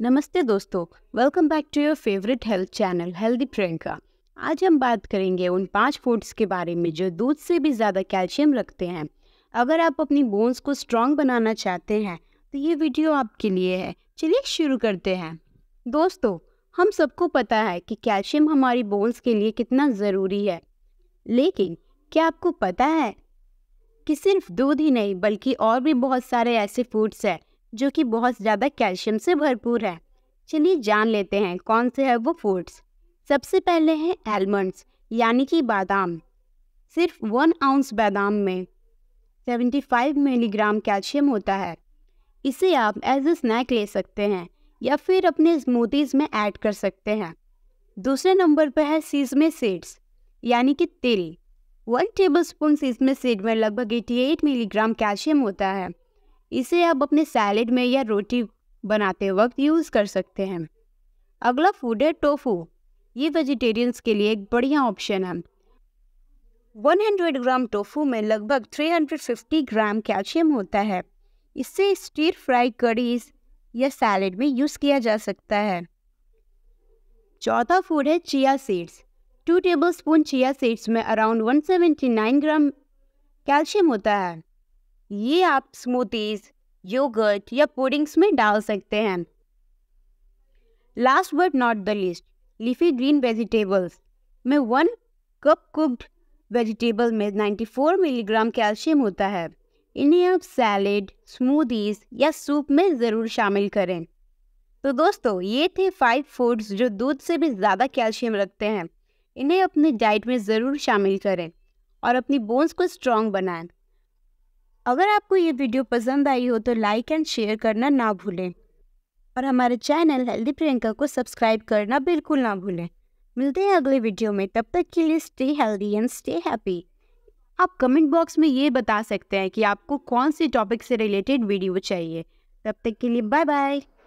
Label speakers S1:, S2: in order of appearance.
S1: नमस्ते दोस्तों welcome back to your favourite health channel healthy Priyanka आज हम बात करेंगे उन पांच फूड्स के बारे में जो दूध से भी ज़्यादा कैल्शियम रखते हैं अगर आप अपनी बोन्स को स्ट्रॉन्ग बनाना चाहते हैं तो ये वीडियो आपके लिए है चलिए शुरू करते हैं दोस्तों हम सबको पता है कि कैल्शियम हमारी बोन्स के लिए कितना ज़रूरी है लेकिन क्या आपको पता है कि सिर्फ दूध ही नहीं बल्कि और भी बहुत सारे ऐसे फूड्स हैं जो कि बहुत ज़्यादा कैल्शियम से भरपूर है चलिए जान लेते हैं कौन से है वो फूड्स सबसे पहले हैं एलमंड्स यानी कि बादाम सिर्फ वन आउंस बादाम में 75 मिलीग्राम कैल्शियम होता है इसे आप एज ए स्नैक ले सकते हैं या फिर अपने स्मूदीज़ में ऐड कर सकते हैं दूसरे नंबर पर है सीजमे सीड्स यानी कि तिल one tablespoon sesame seed में लगभग 88 मिलीग्राम कैल्शियम होता है इसे आप अपने सैलेड में या रोटी बनाते वक्त यूज़ कर सकते हैं अगला फूड है टोफू ये वेजिटेरियंस के लिए एक बढ़िया ऑप्शन है 100 ग्राम टोफू में लगभग 350 ग्राम कैल्शियम होता है इससे स्टीर फ्राई करीज या सैलेड में यूज़ किया जा सकता है चौथा फूड है chia seeds two tablespoon chia seeds में अराउंड 179 ग्राम कैल्शियम होता है ये आप स्मूथीज योगर्ट या पुडिंग्स में डाल सकते हैं last but not the least leafy green vegetables में वन कप कुक्ड वेजिटेबल में 94 मिलीग्राम कैल्शियम होता है इन्हें आप सैलेड स्मूदीज या सूप में ज़रूर शामिल करें तो दोस्तों ये थे फाइव फूड्स जो दूध से भी ज़्यादा कैल्शियम रखते हैं इन्हें अपने डाइट में ज़रूर शामिल करें और अपनी बोन्स को स्ट्रॉन्ग बनाएं अगर आपको ये वीडियो पसंद आई हो तो लाइक एंड शेयर करना ना भूलें और हमारे चैनल हेल्दी प्रियंका को सब्सक्राइब करना बिल्कुल ना भूलें मिलते हैं अगले वीडियो में तब तक के लिए stay healthy and stay happy आप कमेंट बॉक्स में ये बता सकते हैं कि आपको कौन से टॉपिक से रिलेटेड वीडियो चाहिए तब तक के लिए बाय बाय